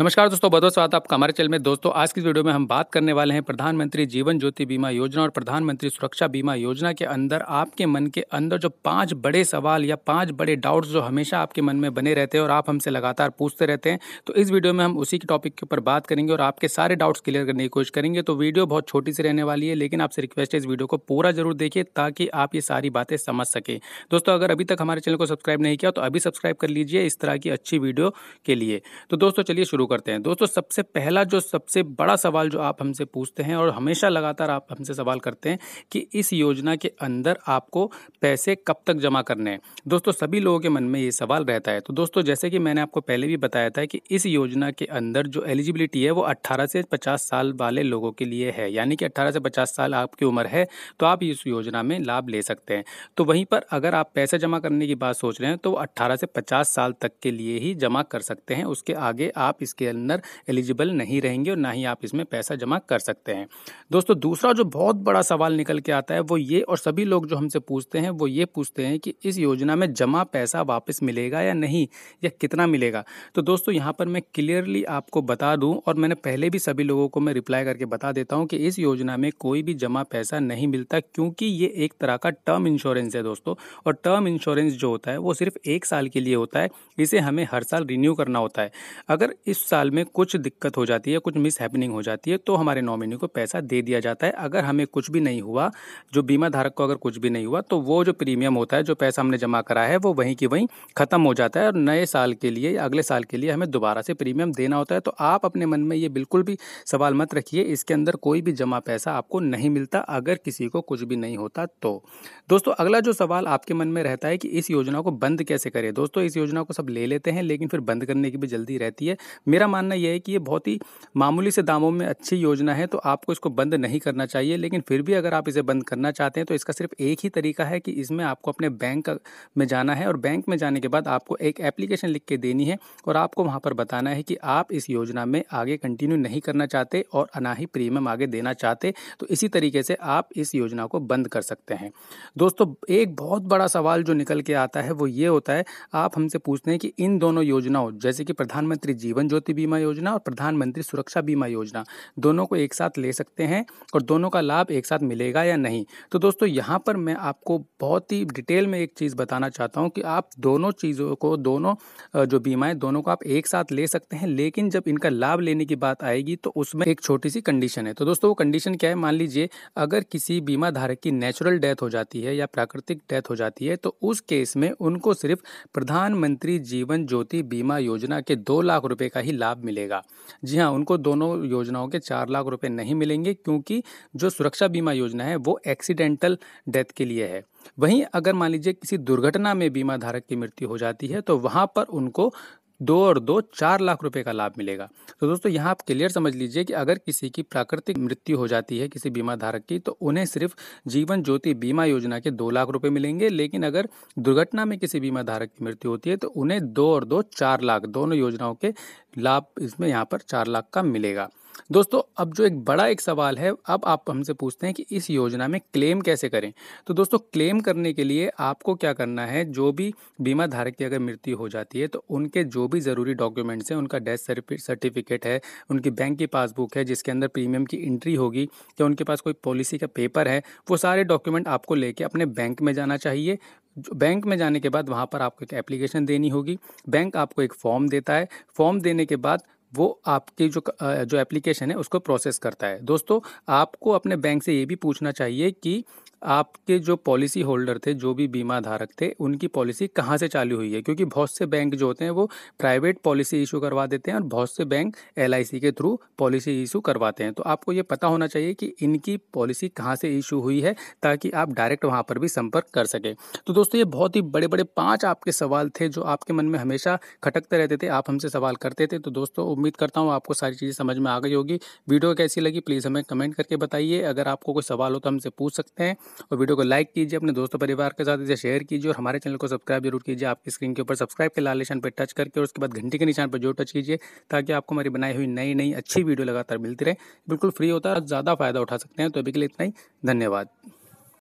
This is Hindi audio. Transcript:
नमस्कार दोस्तों बहुत बहुत स्वागत आपका हमारे चैनल में दोस्तों आज की वीडियो में हम बात करने वाले हैं प्रधानमंत्री जीवन ज्योति बीमा योजना और प्रधानमंत्री सुरक्षा बीमा योजना के अंदर आपके मन के अंदर जो पांच बड़े सवाल या पांच बड़े डाउट्स जो हमेशा आपके मन में बने रहते हैं और आप हमसे लगातार पूछते रहते हैं तो इस वीडियो में हम उसी के टॉपिक के ऊपर बात करेंगे और आपके सारे डाउट्स क्लियर करने की कोशिश करेंगे तो वीडियो बहुत छोटी सी रहने वाली है लेकिन आपसे रिक्वेस्ट है इस वीडियो को पूरा जरूर देखिए ताकि आप ये सारी बातें समझ सकें दोस्तों अगर अभी तक हमारे चैनल को सब्सक्राइब नहीं किया तो अभी सब्सक्राइब कर लीजिए इस तरह की अच्छी वीडियो के लिए तो दोस्तों चलिए शुरू शुरू करते हैं दोस्तों सबसे पहला जो सबसे बड़ा सवाल जो आप हमसे पूछते हैं और हमेशा लगातार आप हमसे सवाल करते हैं कि इस योजना के अंदर आपको पैसे कब तक जमा करने हैं दोस्तों सभी लोगों के मन में ये सवाल रहता है तो दोस्तों जैसे कि मैंने आपको पहले भी बताया था कि इस योजना के अंदर जो एलिजिबिलिटी है वो अट्ठारह से पचास साल वाले लोगों के लिए है यानी कि अट्ठारह से पचास साल आपकी उम्र है तो आप इस योजना में लाभ ले सकते हैं तो वहीं पर अगर आप पैसे जमा करने की बात सोच रहे हैं तो अट्ठारह से पचास साल तक के लिए ही जमा कर सकते हैं उसके आगे आप इस इसके अंदर एलिजिबल नहीं रहेंगे और ना ही आप इसमें पैसा जमा कर सकते हैं दोस्तों दूसरा जो बहुत बड़ा सवाल निकल के आता है वो ये और सभी लोग जो हमसे पूछते हैं वो ये पूछते हैं कि इस योजना में जमा पैसा वापस मिलेगा या नहीं या कितना मिलेगा तो दोस्तों यहाँ पर मैं क्लियरली आपको बता दूँ और मैंने पहले भी सभी लोगों को मैं रिप्लाई करके बता देता हूँ कि इस योजना में कोई भी जमा पैसा नहीं मिलता क्योंकि ये एक तरह का टर्म इंश्योरेंस है दोस्तों और टर्म इंश्योरेंस जो होता है वो सिर्फ एक साल के लिए होता है इसे हमें हर साल रिन्यू करना होता है अगर इस साल में कुछ दिक्कत हो जाती है कुछ मिस हैपनिंग हो जाती है तो हमारे नॉमिनी को पैसा दे दिया जाता है अगर हमें कुछ भी नहीं हुआ जो बीमा धारक को अगर कुछ भी नहीं हुआ तो वो जो प्रीमियम होता है जो पैसा हमने जमा करा है वो वहीं की वहीं ख़त्म हो जाता है और नए साल के लिए अगले साल के लिए हमें दोबारा से प्रीमियम देना होता है तो आप अपने मन में ये बिल्कुल भी सवाल मत रखिए इसके अंदर कोई भी जमा पैसा आपको नहीं मिलता अगर किसी को कुछ भी नहीं होता तो दोस्तों अगला जो सवाल आपके मन में रहता है कि इस योजना को बंद कैसे करें दोस्तों इस योजना को सब ले लेते हैं लेकिन फिर बंद करने की भी जल्दी रहती है मेरा मानना यह है कि ये बहुत ही मामूली से दामों में अच्छी योजना है तो आपको इसको बंद नहीं करना चाहिए लेकिन फिर भी अगर आप इसे बंद करना चाहते हैं तो इसका सिर्फ एक ही तरीका है कि इसमें आपको अपने बैंक में जाना है और बैंक में जाने के बाद आपको एक एप्लीकेशन लिख के देनी है और आपको वहाँ पर बताना है कि आप इस योजना में आगे कंटिन्यू नहीं करना चाहते और ना ही प्रीमियम आगे देना चाहते तो इसी तरीके से आप इस योजना को बंद कर सकते हैं दोस्तों एक बहुत बड़ा सवाल जो निकल के आता है वो ये होता है आप हमसे पूछते हैं कि इन दोनों योजनाओं जैसे कि प्रधानमंत्री जीवन ज्योति ज्योति बीमा योजना और प्रधानमंत्री सुरक्षा बीमा योजना दोनों को एक साथ ले सकते हैं और दोनों का लाभ एक साथ मिलेगा या नहीं तो दोस्तों यहाँ पर मैं आपको बहुत ही डिटेल में एक चीज़ बताना चाहता हूँ कि आप दोनों चीज़ों को दोनों जो बीमाएँ दोनों को आप एक साथ ले सकते हैं लेकिन जब इनका लाभ लेने की बात आएगी तो उसमें एक छोटी सी कंडीशन है तो दोस्तों वो कंडीशन क्या है मान लीजिए अगर किसी बीमा धारक की नेचुरल डेथ हो जाती है या प्राकृतिक डेथ हो जाती है तो उस केस में उनको सिर्फ प्रधानमंत्री जीवन ज्योति बीमा योजना के दो लाख रुपए का ही लाभ मिलेगा जी हाँ उनको दोनों योजनाओं के चार लाख रुपए नहीं मिलेंगे क्योंकि जो सुरक्षा बीमा योजना है वो एक्सीडेंटल डेथ के लिए है वहीं अगर मान लीजिए किसी दुर्घटना में बीमा धारक की मृत्यु हो जाती है तो वहाँ पर उनको दो और दो चार लाख रुपए का लाभ मिलेगा तो दोस्तों यहाँ आप क्लियर समझ लीजिए कि अगर किसी की प्राकृतिक मृत्यु हो जाती है किसी बीमा धारक की तो उन्हें सिर्फ जीवन ज्योति बीमा योजना के दो लाख रुपए मिलेंगे लेकिन अगर दुर्घटना में किसी बीमा धारक की मृत्यु होती है तो उन्हें दो और दो चार लाख दोनों योजनाओं के लाभ इसमें यहाँ पर चार लाख का मिलेगा दोस्तों अब जो एक बड़ा एक सवाल है अब आप हमसे पूछते हैं कि इस योजना में क्लेम कैसे करें तो दोस्तों क्लेम करने के लिए आपको क्या करना है जो भी बीमा धारक की अगर मृत्यु हो जाती है तो उनके जो भी ज़रूरी डॉक्यूमेंट्स हैं उनका डेथ सर्टिफिकेट है उनकी बैंक की पासबुक है जिसके अंदर प्रीमियम की एंट्री होगी या उनके पास कोई पॉलिसी का पेपर है वो सारे डॉक्यूमेंट आपको लेके अपने बैंक में जाना चाहिए बैंक में जाने के बाद वहाँ पर आपको एक एप्लीकेशन देनी होगी बैंक आपको एक फॉर्म देता है फॉर्म देने के बाद वो आपकी जो जो एप्लीकेशन है उसको प्रोसेस करता है दोस्तों आपको अपने बैंक से ये भी पूछना चाहिए कि आपके जो पॉलिसी होल्डर थे जो भी बीमा धारक थे उनकी पॉलिसी कहाँ से चालू हुई है क्योंकि बहुत से बैंक जो होते हैं वो प्राइवेट पॉलिसी इशू करवा देते हैं और बहुत से बैंक एल के थ्रू पॉलिसी इशू करवाते हैं तो आपको ये पता होना चाहिए कि इनकी पॉलिसी कहाँ से इशू हुई है ताकि आप डायरेक्ट वहाँ पर भी संपर्क कर सकें तो दोस्तों ये बहुत ही बड़े बड़े पाँच आपके सवाल थे जो आपके मन में हमेशा खटकते रहते थे आप हमसे सवाल करते थे तो दोस्तों उम्मीद करता हूँ आपको सारी चीज़ें समझ में आ गई होगी वीडियो कैसी लगी प्लीज़ हमें कमेंट करके बताइए अगर आपको कोई सवाल हो तो हमसे पूछ सकते हैं और वीडियो को लाइक कीजिए अपने दोस्तों परिवार के साथ इसे शेयर कीजिए और हमारे चैनल को सब्सक्राइब जरूर कीजिए आपकी स्क्रीन के ऊपर सब्सक्राइब के लाल निशान पर टच करके और उसके बाद घंटी के निशान पर जो टच कीजिए ताकि आपको हमारी बनाई हुई नई नई अच्छी वीडियो लगातार मिलती रहे बिल्कुल फ्री होता है ज़्यादा फ़ायदा उठा सकते हैं तो अभी के लिए इतना ही धन्यवाद